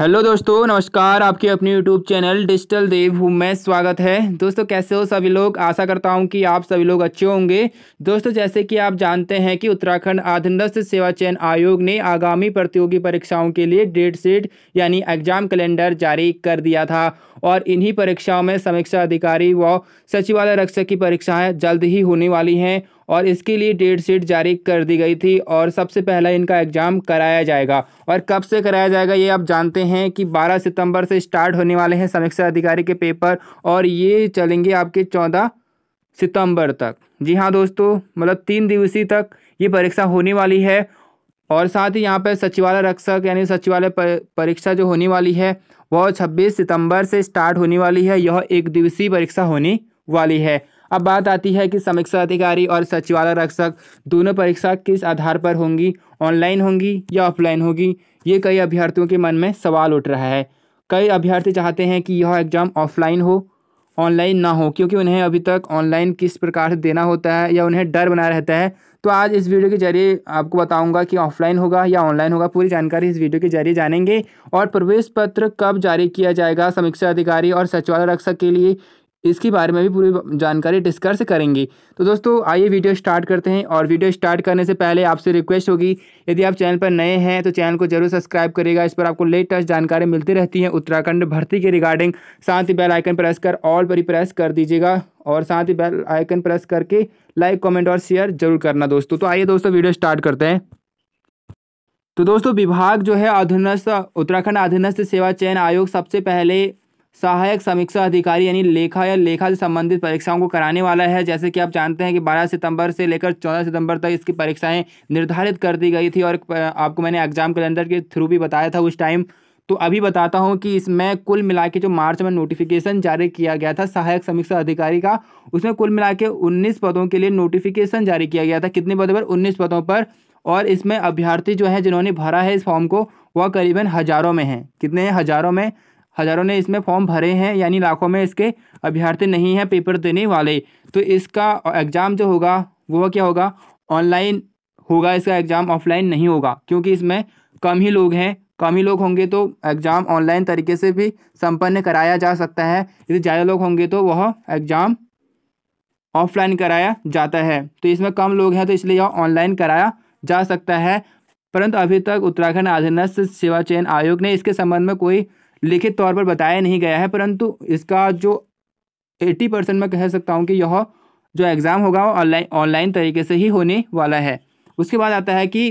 hello दोस्तों नमस्कार आपके अपने यूट्यूब चैनल डिजिटल देवभूम में स्वागत है दोस्तों कैसे हो सभी लोग आशा करता हूं कि आप सभी लोग अच्छे होंगे दोस्तों जैसे कि आप जानते हैं कि उत्तराखंड आधीनस्थ सेवा चयन आयोग ने आगामी प्रतियोगी परीक्षाओं के लिए डेट सीट यानी एग्जाम कैलेंडर जारी कर दिया था और इन्हीं परीक्षाओं में समीक्षा अधिकारी व सचिवालय रक्षक की परीक्षाएँ जल्द ही होने वाली हैं और इसके लिए डेट शीट जारी कर दी गई थी और सबसे पहला इनका एग्ज़ाम कराया जाएगा और कब से कराया जाएगा ये आप जानते हैं कि 12 सितंबर से स्टार्ट होने वाले हैं समीक्षा अधिकारी के पेपर और ये चलेंगे आपके 14 सितंबर तक जी हाँ दोस्तों मतलब तीन दिवसीय तक ये परीक्षा होने वाली है और साथ ही यहाँ पर सचिवालय रक्षक यानी सचिवालय परीक्षा जो होने वाली है वह छब्बीस सितंबर से स्टार्ट होने वाली है यह एक दिवसीय परीक्षा होने वाली है अब बात आती है कि समीक्षा अधिकारी और सचिवालय रक्षक दोनों परीक्षा किस आधार पर होंगी ऑनलाइन होंगी या ऑफलाइन होगी ये कई अभ्यर्थियों के मन में सवाल उठ रहा है कई अभ्यर्थी चाहते हैं कि यह एग्ज़ाम ऑफलाइन हो ऑनलाइन ना हो क्योंकि उन्हें अभी तक ऑनलाइन किस प्रकार से देना होता है या उन्हें डर बना रहता है तो आज इस वीडियो के जरिए आपको बताऊंगा कि ऑफलाइन होगा या ऑनलाइन होगा पूरी जानकारी इस वीडियो के जरिए जानेंगे और प्रवेश पत्र कब जारी किया जाएगा समीक्षा अधिकारी और सचिवालय रक्षक के लिए इसके बारे में भी पूरी जानकारी डिस्कस करेंगे तो दोस्तों आइए वीडियो स्टार्ट करते हैं और वीडियो स्टार्ट करने से पहले आपसे रिक्वेस्ट होगी यदि आप चैनल पर नए हैं तो चैनल को जरूर सब्सक्राइब करेगा इस पर आपको लेटेस्ट जानकारी मिलती रहती है उत्तराखंड भर्ती के रिगार्डिंग साथ ही बेल आइकन प्रेस कर ऑल पर प्रेस कर दीजिएगा और साथ ही बेल आइकन प्रेस करके लाइक कमेंट और शेयर जरूर करना दोस्तों तो आइए दोस्तों वीडियो स्टार्ट करते हैं तो दोस्तों विभाग जो है अधीनस्थ उत्तराखंड अधीनस्थ सेवा चयन आयोग सबसे पहले सहायक समीक्षा अधिकारी यानी लेखा या लेखा से संबंधित परीक्षाओं को कराने वाला है जैसे कि आप जानते हैं कि 12 सितंबर से लेकर 14 सितंबर तक इसकी परीक्षाएं निर्धारित कर दी गई थी और आपको मैंने एग्जाम कैलेंडर के थ्रू भी बताया था उस टाइम तो अभी बताता हूँ कि इसमें कुल मिला के जो मार्च में नोटिफिकेशन जारी किया गया था सहायक समीक्षा अधिकारी का उसमें कुल मिला के उन्नीस पदों के लिए नोटिफिकेशन जारी किया गया था कितने पदों पर उन्नीस पदों पर और इसमें अभ्यर्थी जो है जिन्होंने भरा है इस फॉर्म को वह करीबन हज़ारों में हैं कितने हैं हज़ारों में हज़ारों ने इसमें फॉर्म भरे हैं यानी लाखों में इसके अभ्यर्थी नहीं हैं पेपर देने वाले तो इसका एग्ज़ाम जो होगा वह क्या होगा ऑनलाइन होगा इसका एग्ज़ाम ऑफलाइन नहीं होगा क्योंकि इसमें कम ही लोग हैं कम ही लोग होंगे तो एग्ज़ाम ऑनलाइन तरीके से भी संपन्न कराया जा सकता है यदि ज़्यादा लोग होंगे तो वह एग्ज़ाम ऑफलाइन कराया जाता है तो इसमें कम लोग हैं तो इसलिए यह ऑनलाइन कराया जा सकता है परंतु अभी तक उत्तराखंड अधीनस्थ सेवा चयन आयोग ने इसके संबंध में कोई लिखित तौर पर बताया नहीं गया है परंतु इसका जो एट्टी परसेंट मैं कह सकता हूँ कि यह जो एग्ज़ाम होगा वो ऑनलाइन ऑनलाइन तरीके से ही होने वाला है उसके बाद आता है कि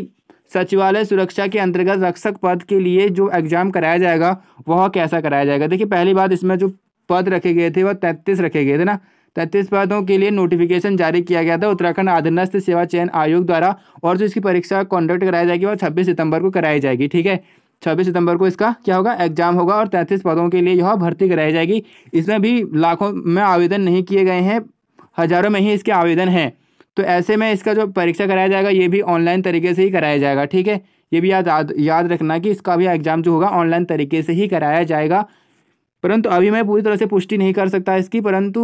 सचिवालय सुरक्षा के अंतर्गत रक्षक पद के लिए जो एग्ज़ाम कराया जाएगा वह कैसा कराया जाएगा देखिए पहली बात इसमें जो पद रखे गए थे वह तैंतीस रखे गए थे ना तैंतीस पदों के लिए नोटिफिकेशन जारी किया गया था उत्तराखंड अधीनस्थ सेवा चयन आयोग द्वारा और जो इसकी परीक्षा कंडक्ट कराई जाएगी वह छब्बीस सितंबर को कराई जाएगी ठीक है छब्बीस सितंबर को इसका क्या होगा एग्जाम होगा और तैंतीस पदों के लिए यह भर्ती कराई जाएगी इसमें भी लाखों में आवेदन नहीं किए गए हैं हज़ारों में ही इसके आवेदन हैं तो ऐसे में इसका जो परीक्षा कराया जाएगा ये भी ऑनलाइन तरीके से ही कराया जाएगा ठीक है ये भी याद याद रखना कि इसका भी एग्ज़ाम जो होगा ऑनलाइन तरीके से ही कराया जाएगा परंतु अभी मैं पूरी तरह से पुष्टि नहीं कर सकता इसकी परंतु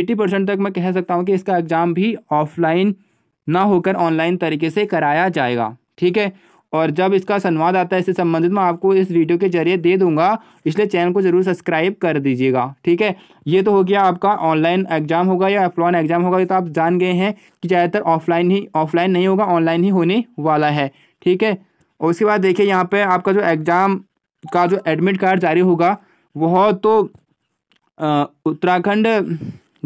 एटी परसेंट तक मैं कह सकता हूँ कि इसका एग्ज़ाम भी ऑफलाइन ना होकर ऑनलाइन तरीके से कराया जाएगा ठीक है और जब इसका संवाद आता है इससे संबंधित मैं आपको इस वीडियो के जरिए दे दूंगा इसलिए चैनल को जरूर सब्सक्राइब कर दीजिएगा ठीक है ये तो हो गया आपका ऑनलाइन एग्जाम होगा या ऑफलाइन एग्जाम होगा ये तो आप जान गए हैं कि ज़्यादातर ऑफलाइन ही ऑफलाइन नहीं होगा ऑनलाइन ही होने वाला है ठीक है और उसके बाद देखिए यहाँ पर आपका जो एग्ज़ाम का जो एडमिट कार्ड जारी होगा वह तो Uttarakhand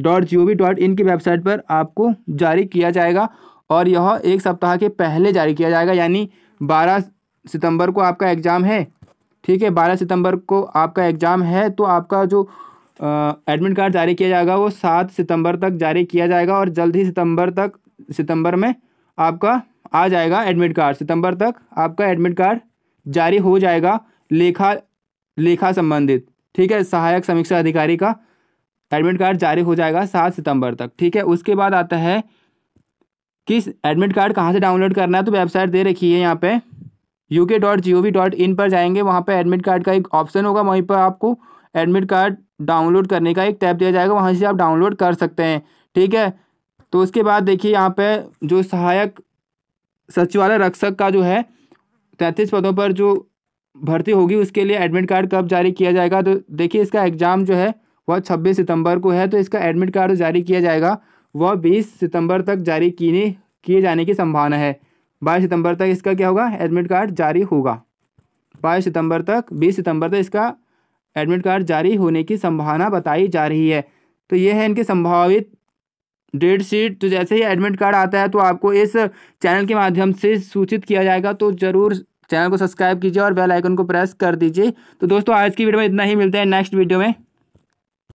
dot G O V dot in की वेबसाइट पर आपको जारी किया जाएगा और यह एक सप्ताह के पहले जारी किया जाएगा यानी बारह सितंबर को आपका एग्ज़ाम है ठीक है बारह सितंबर को आपका एग्ज़ाम है तो आपका जो एडमिट कार्ड जारी किया जाएगा वो सात सितंबर तक जारी किया जाएगा और जल्द ही सितंबर तक सितंबर में आपका आ जाएगा एडमिट कार्ड सितंबर तक आपका एडमिट कार्ड जारी हो जाएगा लेखा लेखा संबंधित ठीक है सहायक समीक्षा अधिकारी का एडमिट कार्ड जारी हो जाएगा सात सितंबर तक ठीक है उसके बाद आता है किस एडमिट कार्ड कहाँ से डाउनलोड करना है तो वेबसाइट दे रखी है यहाँ पे U K dot G O V dot in पर जाएंगे वहाँ पर एडमिट कार्ड का एक ऑप्शन होगा वहीं पर आपको एडमिट कार्ड डाउनलोड करने का एक टैब दिया जाएगा वहाँ से आप डाउनलोड कर सकते हैं ठीक है तो उसके बाद देखिए यहाँ पे जो सहायक सचिवालय रक्षक का जो है तैंतीस पदों पर जो भर्ती होगी उसके लिए एडमिट कार्ड कब जारी किया जाएगा तो देखिए इसका एग्ज़ाम जो है वह छब्बीस सितंबर को है तो इसका एडमिट कार्ड जारी किया जाएगा वह बीस सितंबर तक जारी किए किए जाने की संभावना है बाईस सितंबर तक इसका क्या होगा एडमिट कार्ड जारी होगा बाईस सितंबर तक बीस सितंबर तक इसका एडमिट कार्ड जारी होने की संभावना बताई जा रही है तो ये है इनके संभावित डेट शीट तो जैसे ही एडमिट कार्ड आता है तो आपको इस चैनल के माध्यम से सूचित किया जाएगा तो ज़रूर चैनल को सब्सक्राइब कीजिए और बेल आइकन को प्रेस कर दीजिए तो दोस्तों आज की वीडियो में इतना ही मिलता है नेक्स्ट वीडियो में